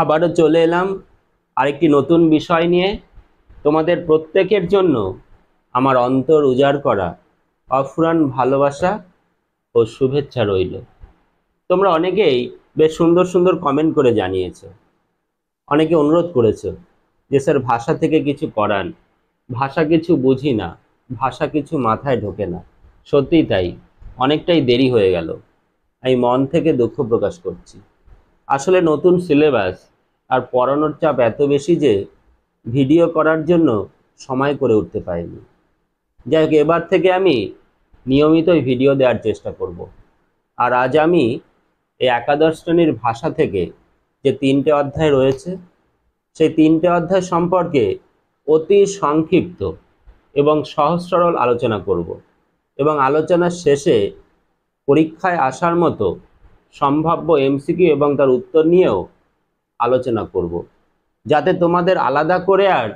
আবারও চলে এলাম আরেকটি নতুন বিষয় নিয়ে তোমাদের প্রত্যেকের জন্য আমার অন্তর উজাড় করা অফুরান ভালোবাসা ও শুভেচ্ছা রইল তোমরা অনেকেই বেশ সুন্দর সুন্দর কমেন্ট করে জানিয়েছ অনেকে অনুরোধ করেছ যে স্যার ভাষা থেকে কিছু করান ভাষা কিছু বুঝি না ভাষা কিছু মাথায় ঢোকে না সত্যিই তাই অনেকটাই দেরি হয়ে গেল আমি মন থেকে দুঃখ প্রকাশ করছি আসলে নতুন সিলেবাস আর পড়ানোর চাপ এত বেশি যে ভিডিও করার জন্য সময় করে উঠতে পারিনি যাই হোক এবার থেকে আমি নিয়মিতই ভিডিও দেওয়ার চেষ্টা করব। আর আজ আমি এই একাদশ শ্রেণীর ভাষা থেকে যে তিনটে অধ্যায় রয়েছে সেই তিনটে অধ্যায় সম্পর্কে অতি সংক্ষিপ্ত এবং সহজ সরল আলোচনা করব এবং আলোচনার শেষে পরীক্ষায় আসার মতো সম্ভাব্য এমসিকিউ এবং তার উত্তর নিয়েও আলোচনা করব যাতে তোমাদের আলাদা করে আর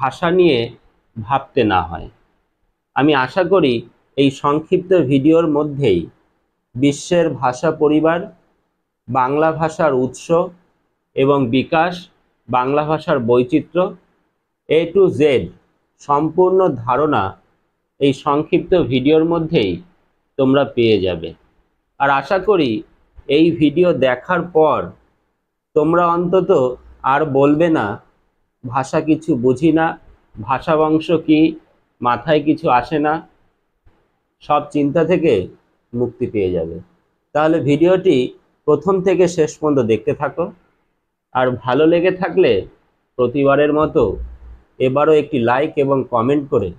ভাষা নিয়ে ভাবতে না হয় আমি আশা করি এই সংক্ষিপ্ত ভিডিওর মধ্যেই বিশ্বের ভাষা পরিবার বাংলা ভাষার উৎস এবং বিকাশ বাংলা ভাষার বৈচিত্র্য এ টু জেড সম্পূর্ণ ধারণা এই সংক্ষিপ্ত ভিডিওর মধ্যেই তোমরা পেয়ে যাবে আর আশা করি এই ভিডিও দেখার পর তোমরা অন্তত আর বলবে না ভাষা কিছু বুঝি না ভাষা বংশ কি মাথায় কিছু আসে না সব চিন্তা থেকে মুক্তি পেয়ে যাবে তাহলে ভিডিওটি প্রথম থেকে শেষ পর্যন্ত দেখতে থাকো আর ভালো লেগে থাকলে প্রতিবারের মতো এবারও একটি লাইক এবং কমেন্ট করে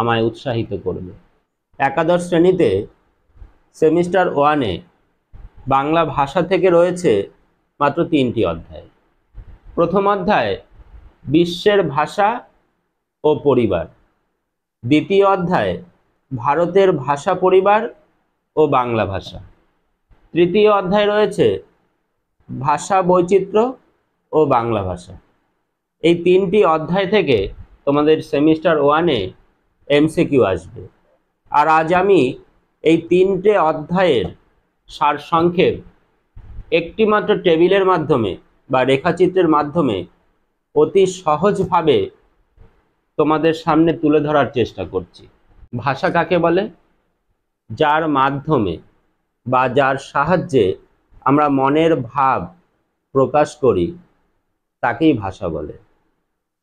আমায় উৎসাহিত করবে একাদশ শ্রেণীতে সেমিস্টার ওয়ানে বাংলা ভাষা থেকে রয়েছে মাত্র তিনটি অধ্যায় প্রথম অধ্যায় বিশ্বের ভাষা ও পরিবার দ্বিতীয় অধ্যায় ভারতের ভাষা পরিবার ও বাংলা ভাষা তৃতীয় অধ্যায় রয়েছে ভাষা বৈচিত্র্য ও বাংলা ভাষা এই তিনটি অধ্যায় থেকে তোমাদের সেমিস্টার ওয়ানে এমসিকিউ আসবে আর আজ আমি এই তিনটে অধ্যায়ের সারসংক্ষেপ একটিমাত্র টেবিলের মাধ্যমে বা রেখাচিত্রের মাধ্যমে অতি সহজভাবে তোমাদের সামনে তুলে ধরার চেষ্টা করছি ভাষা কাকে বলে যার মাধ্যমে বা যার সাহায্যে আমরা মনের ভাব প্রকাশ করি তাকেই ভাষা বলে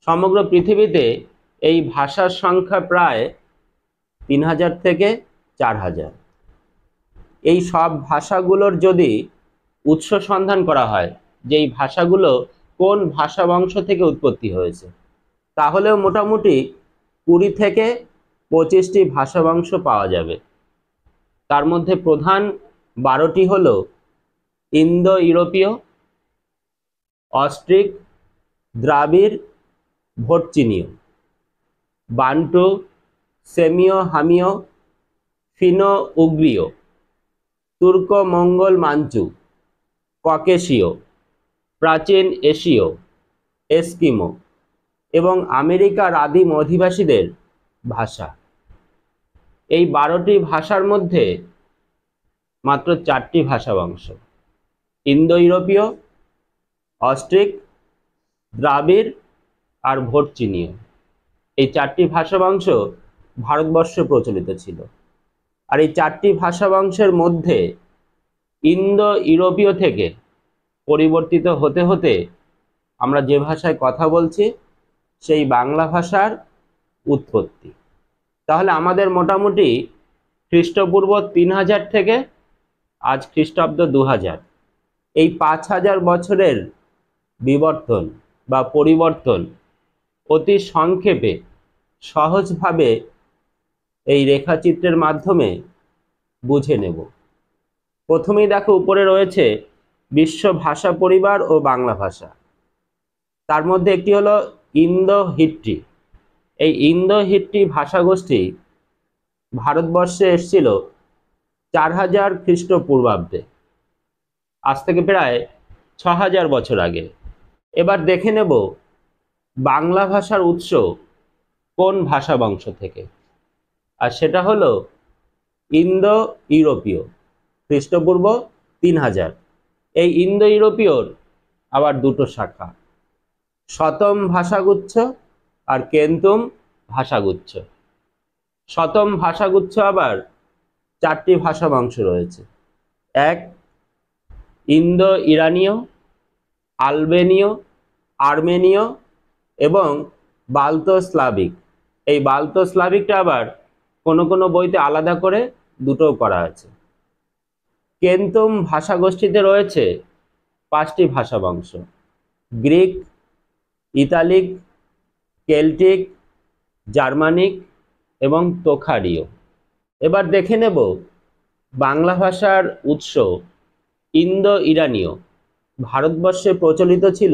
সমগ্র পৃথিবীতে এই ভাষার সংখ্যা প্রায় তিন হাজার থেকে চার হাজার এই সব ভাষাগুলোর যদি উৎস সন্ধান করা হয় যে এই ভাষাগুলো কোন ভাষা বংশ থেকে উৎপত্তি হয়েছে তাহলেও মোটামুটি কুড়ি থেকে পঁচিশটি ভাষা বংশ পাওয়া যাবে তার মধ্যে প্রধান বারোটি হল ইন্দো ইউরোপীয় অস্ট্রিক দ্রাবিড় ভোটচিনীয় বান্টু সেমীয় হামিও ফিনো উগ্রীয় তুর্ক মঙ্গল মাঞ্চু ককেশীয় প্রাচীন এশীয় এস্কিমো এবং আমেরিকার আদিম অধিবাসীদের ভাষা এই বারোটি ভাষার মধ্যে মাত্র চারটি ভাষা বংশ ইন্দো ইউরোপীয় অস্ট্রিক দ্রাবিড় আর ভোটচিনীয় এই চারটি ভাষা বংশ ভারতবর্ষে প্রচলিত ছিল আর এই চারটি ভাষাবংশের মধ্যে ইন্দো ইউরোপীয় থেকে পরিবর্তিত হতে হতে আমরা যে ভাষায় কথা বলছি সেই বাংলা ভাষার উৎপত্তি তাহলে আমাদের মোটামুটি খ্রিস্টপূর্ব তিন হাজার থেকে আজ খ্রিস্টাব্দ দু হাজার এই পাঁচ হাজার বছরের বিবর্তন বা পরিবর্তন অতি সংক্ষেপে সহজভাবে এই রেখাচিত্রের মাধ্যমে বুঝে নেব প্রথমেই দেখো উপরে রয়েছে বিশ্ব ভাষা পরিবার ও বাংলা ভাষা তার মধ্যে একটি হলো ইন্দো হিট্টি এই ইন্দো হিট্টি ভাষাগোষ্ঠী ভারতবর্ষে এসেছিল চার হাজার খ্রিস্টপূর্বাব্দে আজ থেকে প্রায় ছ হাজার বছর আগে এবার দেখে নেব বাংলা ভাষার উৎস কোন ভাষা বংশ থেকে আর সেটা হলো ইন্দো ইউরোপীয় খ্রিস্টপূর্ব তিন হাজার এই ইন্দো ইউরোপীয়র আবার দুটো শাখা শতম ভাষাগুচ্ছ আর কেন্তুম ভাষাগুচ্ছ শতম ভাষাগুচ্ছ আবার চারটি ভাষা মাংস রয়েছে এক ইন্দো ইরানীয় আলবেনীয় আর্মেনীয় এবং বাল্তো স্লাভিক এই বাল্তো স্লাভিকটা আবার কোনো কোনো বইতে আলাদা করে দুটোও করা আছে কেন্তম ভাষাগোষ্ঠীতে রয়েছে পাঁচটি ভাষা বংশ গ্রিক ইতালিক কেল্টিক জার্মানিক এবং তোখারীয় এবার দেখে নেব বাংলা ভাষার উৎস ইন্দো ইরানীয় ভারতবর্ষে প্রচলিত ছিল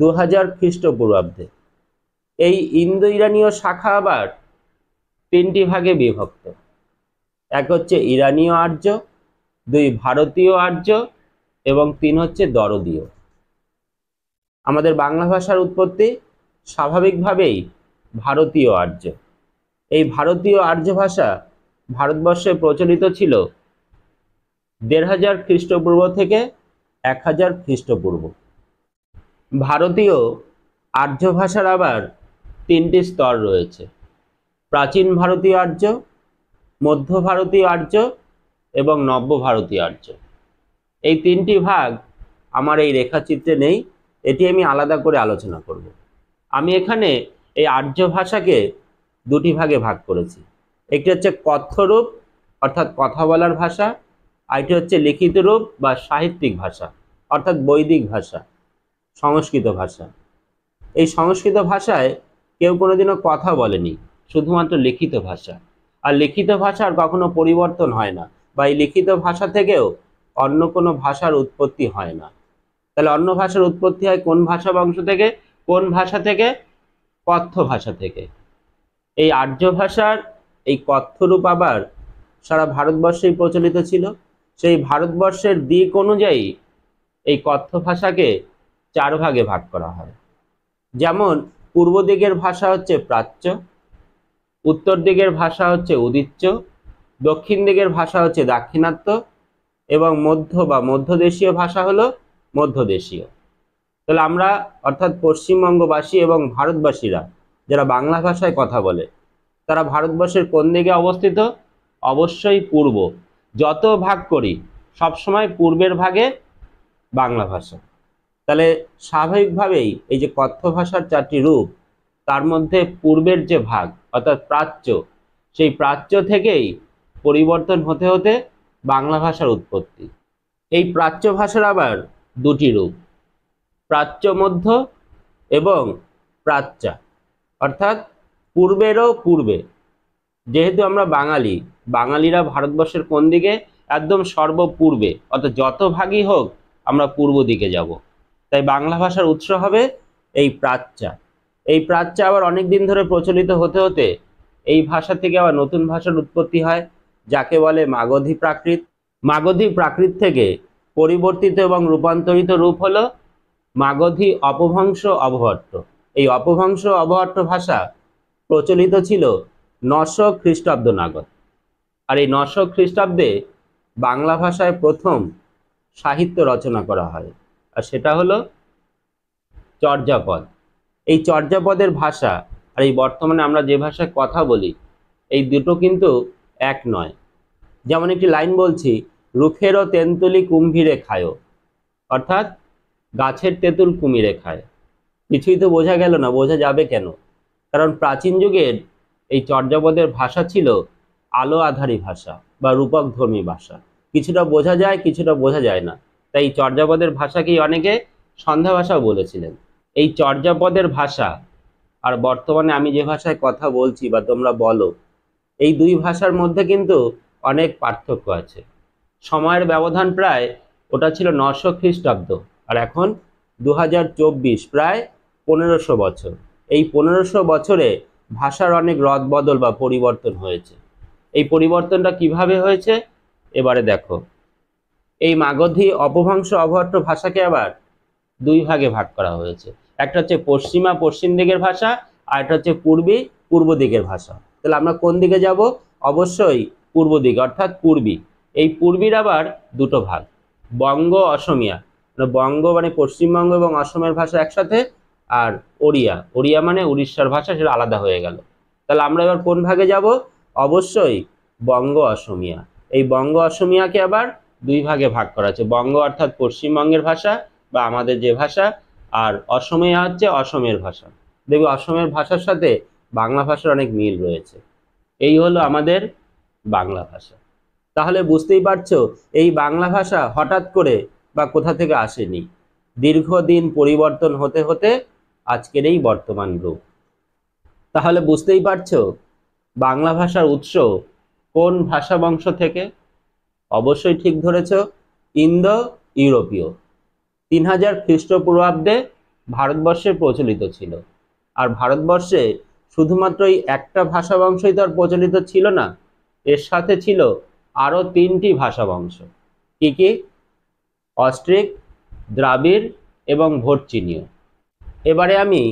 দু হাজার খ্রিস্টপূর্বাব্দে এই ইন্দো ইরানীয় শাখা আবার তিনটি ভাগে বিভক্ত এক হচ্ছে ইরানীয় আর্য দুই ভারতীয় আর্য এবং তিন হচ্ছে দরদীয় আমাদের বাংলা ভাষার উৎপত্তি স্বাভাবিকভাবেই ভারতীয় আর্য এই ভারতীয় আর্য ভাষা ভারতবর্ষে প্রচলিত ছিল দেড় হাজার খ্রিস্টপূর্ব থেকে এক হাজার খ্রিস্টপূর্ব ভারতীয় আর্য ভাষার আবার তিনটি স্তর রয়েছে প্রাচীন ভারতীয় আর্য মধ্য ভারতীয় আর্য এবং নব্য ভারতীয় আর্য এই তিনটি ভাগ আমার এই রেখাচিত্রে নেই এটি আমি আলাদা করে আলোচনা করব। আমি এখানে এই আর্য ভাষাকে দুটি ভাগে ভাগ করেছি একটি হচ্ছে কথ্যরূপ অর্থাৎ কথা বলার ভাষা আরেকটি হচ্ছে লিখিত রূপ বা সাহিত্যিক ভাষা অর্থাৎ বৈদিক ভাষা সংস্কৃত ভাষা এই সংস্কৃত ভাষায় কেউ কোনোদিনও কথা বলেনি শুধুমাত্র লিখিত ভাষা আর লিখিত ভাষার কখনো পরিবর্তন হয় না বা এই লিখিত ভাষা থেকেও অন্য কোনো ভাষার উৎপত্তি হয় না তাহলে অন্য ভাষার উৎপত্তি হয় কোন ভাষা বংশ থেকে কোন ভাষা থেকে কথ্য ভাষা থেকে এই আর্য ভাষার এই কথ্যরূপ আবার সারা ভারতবর্ষেই প্রচলিত ছিল সেই ভারতবর্ষের দিক অনুযায়ী এই কথ্য ভাষাকে চার ভাগে ভাগ করা হয় যেমন পূর্ব দিকের ভাষা হচ্ছে প্রাচ্য উত্তর দিকের ভাষা হচ্ছে উদিচ্য দক্ষিণ দিকের ভাষা হচ্ছে দাক্ষিণাত্য এবং মধ্য বা মধ্যদেশীয় ভাষা হলো মধ্যদেশীয় তাহলে আমরা অর্থাৎ পশ্চিমবঙ্গবাসী এবং ভারতবাসীরা যারা বাংলা ভাষায় কথা বলে তারা ভারতবর্ষের কোন দিকে অবস্থিত অবশ্যই পূর্ব যত ভাগ করি সবসময় পূর্বের ভাগে বাংলা ভাষা তাহলে স্বাভাবিকভাবেই এই যে কথ্য ভাষার চারটি রূপ তার মধ্যে পূর্বের যে ভাগ অর্থাৎ প্রাচ্য সেই প্রাচ্য থেকেই পরিবর্তন হতে হতে বাংলা ভাষার উৎপত্তি এই প্রাচ্য ভাষার আবার দুটি রূপ প্রাচ্য মধ্য এবং প্রাচ্যা অর্থাৎ পূর্বেরও পূর্বে যেহেতু আমরা বাঙালি বাঙালিরা ভারতবর্ষের কোন দিকে একদম সর্বপূর্বে অর্থাৎ যত ভাগই হোক আমরা পূর্ব দিকে যাব তাই বাংলা ভাষার উৎস হবে এই প্রাচ্যা এই প্রাচ্য আবার অনেক দিন ধরে প্রচলিত হতে হতে এই ভাষা থেকে আবার নতুন ভাষার উৎপত্তি হয় যাকে বলে মাগধী প্রাকৃত মাগধী প্রাকৃত থেকে পরিবর্তিত এবং রূপান্তরিত রূপ হল মাগধী অপভ্রংশ অবহট্ট এই অপভ্রংশ অবহট্ট ভাষা প্রচলিত ছিল নশো খ্রিস্টাব্দ নাগদ আর এই নশো খ্রিস্টাব্দে বাংলা ভাষায় প্রথম সাহিত্য রচনা করা হয় আর সেটা হলো চর্যাপদ এই চর্যাপদের ভাষা আর এই বর্তমানে আমরা যে ভাষায় কথা বলি এই দুটো কিন্তু এক নয় যেমন একটি লাইন বলছি রুখেরও তেন্তুলি কুম্ভীরে খায়ও অর্থাৎ গাছের তেঁতুল কুমিরে খায় কিছুই তো বোঝা গেল না বোঝা যাবে কেন কারণ প্রাচীন যুগের এই চর্যাপদের ভাষা ছিল আলো আধারী ভাষা বা রূপকধর্মী ভাষা কিছুটা বোঝা যায় কিছুটা বোঝা যায় না তাই চর্যাপদের ভাষাকেই অনেকে সন্ধ্যা ভাষাও বলেছিলেন এই চর্যাপদের ভাষা আর বর্তমানে আমি যে ভাষায় কথা বলছি বা তোমরা বলো এই দুই ভাষার মধ্যে কিন্তু অনেক পার্থক্য আছে সময়ের ব্যবধান প্রায় ওটা ছিল নশো খ্রিস্টাব্দ আর এখন দু প্রায় পনেরোশো বছর এই পনেরোশো বছরে ভাষার অনেক রদবদল বা পরিবর্তন হয়েছে এই পরিবর্তনটা কিভাবে হয়েছে এবারে দেখো এই মাগধী অপভ্রংশ অভট্ট ভাষাকে আবার দুই ভাগে ভাগ করা হয়েছে একটা হচ্ছে পশ্চিমা পশ্চিম দিকের ভাষা আর একটা হচ্ছে পূর্বী পূর্ব দিকের ভাষা তাহলে আমরা কোন দিকে যাব অবশ্যই পূর্ব দিকে অর্থাৎ পূর্বী এই পূর্বীর আবার দুটো ভাগ বঙ্গ অসমিয়া মানে বঙ্গ মানে পশ্চিমবঙ্গ এবং অসমের ভাষা একসাথে আর ওড়িয়া ওড়িয়া মানে উড়িষ্যার ভাষা সেটা আলাদা হয়ে গেল তাহলে আমরা এবার কোন ভাগে যাব অবশ্যই বঙ্গ অসমিয়া এই বঙ্গ অসমিয়াকে আবার দুই ভাগে ভাগ করা আছে বঙ্গ অর্থাৎ পশ্চিমবঙ্গের ভাষা বা আমাদের যে ভাষা আর অসমে হচ্ছে অসমের ভাষা দেখবি অসমের ভাষার সাথে বাংলা ভাষার অনেক মিল রয়েছে এই হলো আমাদের বাংলা ভাষা তাহলে বুঝতেই পারছো এই বাংলা ভাষা হঠাৎ করে বা কোথা থেকে আসেনি দীর্ঘদিন পরিবর্তন হতে হতে আজকের এই বর্তমান রূপ তাহলে বুঝতেই পারছো বাংলা ভাষার উৎস কোন ভাষা বংশ থেকে অবশ্যই ঠিক ধরেছ ইন্দো ইউরোপীয় তিন হাজার খ্রিস্টপূর্বাব্দে ভারতবর্ষে প্রচলিত ছিল আর ভারতবর্ষে শুধুমাত্র এই একটা ভাষা বংশই তো আর প্রচলিত ছিল না এর সাথে ছিল আরও তিনটি ভাষা বংশ কী কী অস্ট্রিক দ্রাবিড় এবং ভোটচিনীয় এবারে আমি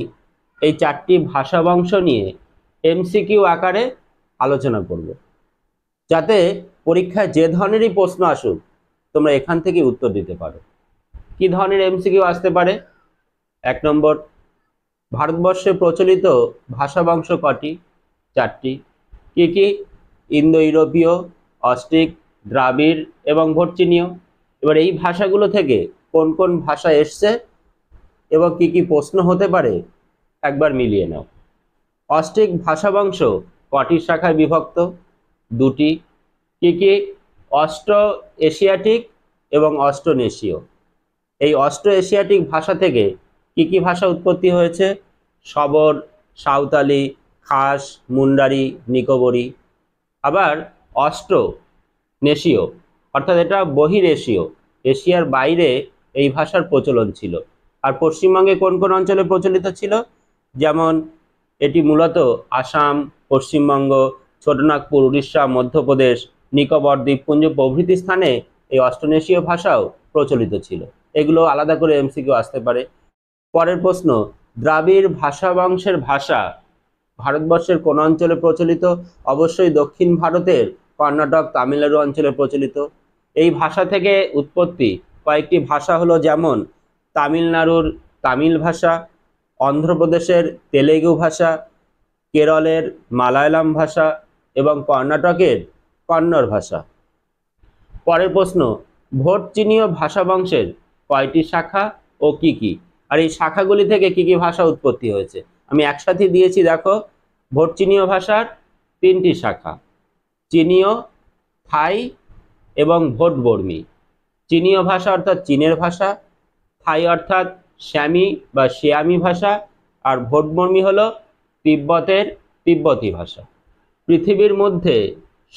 এই চারটি ভাষা বংশ নিয়ে এমসিকিউ আকারে আলোচনা করব যাতে পরীক্ষায় যে ধরনেরই প্রশ্ন আসুক তোমরা এখান থেকে উত্তর দিতে পারো কি ধরনের এমসিকিউ আসতে পারে এক নম্বর ভারতবর্ষে প্রচলিত ভাষাবংশ কটি চারটি কি কি ইন্দো ইউরোপীয় অস্ট্রিক দ্রাবিড় এবং ভর্চিনীয় এবার এই ভাষাগুলো থেকে কোন কোন ভাষা এসছে এবং কি কি প্রশ্ন হতে পারে একবার মিলিয়ে নাও অস্ট্রিক ভাষাবংশ কটি শাখায় বিভক্ত দুটি কি কি অস্ট্রো এশিয়াটিক এবং অস্ট্রনেশীয় এই অস্ট্রো এশিয়াটিক ভাষা থেকে কি কি ভাষা উৎপত্তি হয়েছে সবর সাঁওতালি খাস মুন্ডারি নিকোবরি আবার অস্ট্র নেশীয় অর্থাৎ এটা বহির এশীয় এশিয়ার বাইরে এই ভাষার প্রচলন ছিল আর পশ্চিমবঙ্গে কোন কোন অঞ্চলে প্রচলিত ছিল যেমন এটি মূলত আসাম পশ্চিমবঙ্গ ছোটনাগপুর উড়িষ্যা মধ্যপ্রদেশ নিকোবর দ্বীপপুঞ্জ প্রভৃতি স্থানে এই অস্ট্রোনেশীয় ভাষাও প্রচলিত ছিল এগুলো আলাদা করে এমসিকিউ আসতে পারে পরের প্রশ্ন দ্রাবিড় ভাষা বংশের ভাষা ভারতবর্ষের কোন অঞ্চলে প্রচলিত অবশ্যই দক্ষিণ ভারতের কর্ণাটক তামিলনাড়ু অঞ্চলে প্রচলিত এই ভাষা থেকে উৎপত্তি কয়েকটি ভাষা হলো যেমন তামিলনাড়ুর তামিল ভাষা অন্ধ্রপ্রদেশের তেলেগু ভাষা কেরলের মালায়ালাম ভাষা এবং কর্ণাটকের কন্নড় ভাষা পরের প্রশ্ন ভোট ভাষা বংশের কয়টি শাখা ও কি কি আর এই শাখাগুলি থেকে কি কি ভাষা উৎপত্তি হয়েছে আমি একসাথে দিয়েছি দেখো ভোটচিনীয় ভাষার তিনটি শাখা চিনীয় থাই এবং ভোটবর্মী চিনীয় ভাষা অর্থাৎ চীনের ভাষা থাই অর্থাৎ শ্যামি বা শ্যামি ভাষা আর ভোটবর্মী হলো তিব্বতের তিব্বতী ভাষা পৃথিবীর মধ্যে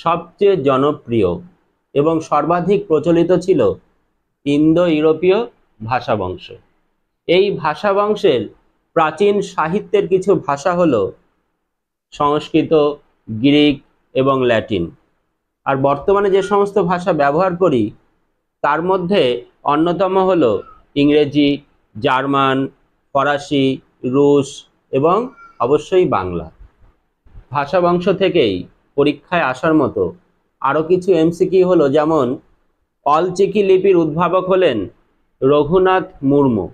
সবচেয়ে জনপ্রিয় এবং সর্বাধিক প্রচলিত ছিল ইন্দো ইউরোপীয় ভাষা বংশ এই ভাষা বংশের প্রাচীন সাহিত্যের কিছু ভাষা হল সংস্কৃত গ্রিক এবং ল্যাটিন আর বর্তমানে যে সমস্ত ভাষা ব্যবহার করি তার মধ্যে অন্যতম হল ইংরেজি জার্মান ফরাসি রুশ এবং অবশ্যই বাংলা ভাষা বংশ থেকেই পরীক্ষায় আসার মতো আরও কিছু এমসিকি হলো যেমন অলচিকি লিপির উদ্ভাবক হলেন রঘুনাথ মুর্মু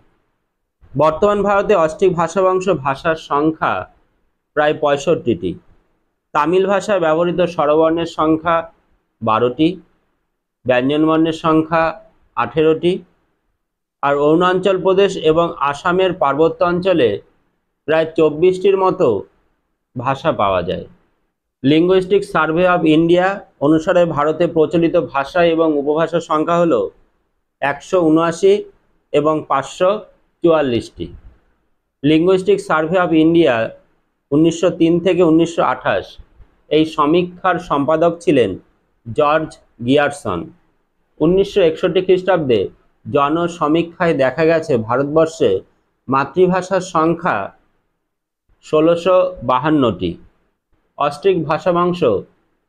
বর্তমান ভারতে অষ্টিক ভাষাবংশ ভাষার সংখ্যা প্রায় পঁয়ষট্টিটি তামিল ভাষায় ব্যবহৃত স্বরবর্ণের সংখ্যা বারোটি ব্যঞ্জনবর্ণের সংখ্যা আঠেরোটি আর অরুণাচল প্রদেশ এবং আসামের পার্বত্য অঞ্চলে প্রায় চব্বিশটির মতো ভাষা পাওয়া যায় লিঙ্গুইস্টিক সার্ভে অব ইন্ডিয়া অনুসারে ভারতে প্রচলিত ভাষা এবং উপভাষার সংখ্যা হল একশো উনআশি এবং পাঁচশো চুয়াল্লিশটি লিঙ্গুইস্টিক সার্ভে অফ ইন্ডিয়া উনিশশো থেকে উনিশশো এই সমীক্ষার সম্পাদক ছিলেন জর্জ গিয়ারসন উনিশশো একষট্টি খ্রিস্টাব্দে জনসমীক্ষায় দেখা গেছে ভারতবর্ষে মাতৃভাষার সংখ্যা ষোলোশো বাহান্নটি অস্ট্রিক ভাষাবংশ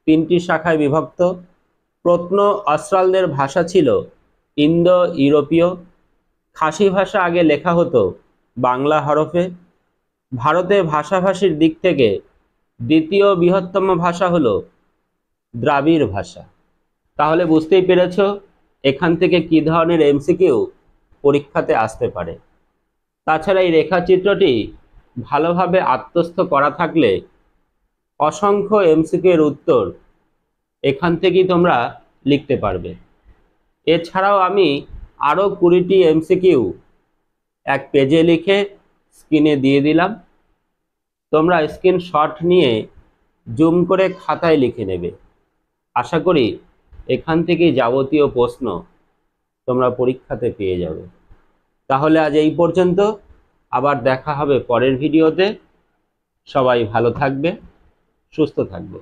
তিনটি শাখায় বিভক্ত প্রত্ন অস্ট্রালদের ভাষা ছিল ইন্দো ইউরোপীয় খাসি ভাষা আগে লেখা হতো বাংলা হরফে ভারতে ভাষাভাষীর দিক থেকে দ্বিতীয় বৃহত্তম ভাষা হলো দ্রাবিড় ভাষা তাহলে বুঝতেই পেরেছ এখান থেকে কি ধরনের এমসিকিউ পরীক্ষাতে আসতে পারে তাছাড়া এই রেখাচিত্রটি ভালোভাবে আত্মস্থ করা থাকলে অসংখ্য এমসিকের উত্তর এখান থেকেই তোমরা লিখতে পারবে এছাড়াও আমি আরও কুড়িটি এমসিকিউ এক পেজে লিখে স্ক্রিনে দিয়ে দিলাম তোমরা স্ক্রিনশট নিয়ে জুম করে খাতায় লিখে নেবে আশা করি এখান থেকে যাবতীয় প্রশ্ন তোমরা পরীক্ষাতে পেয়ে যাবে তাহলে আজ এই পর্যন্ত আবার দেখা হবে পরের ভিডিওতে সবাই ভালো থাকবে সুস্থ থাকবে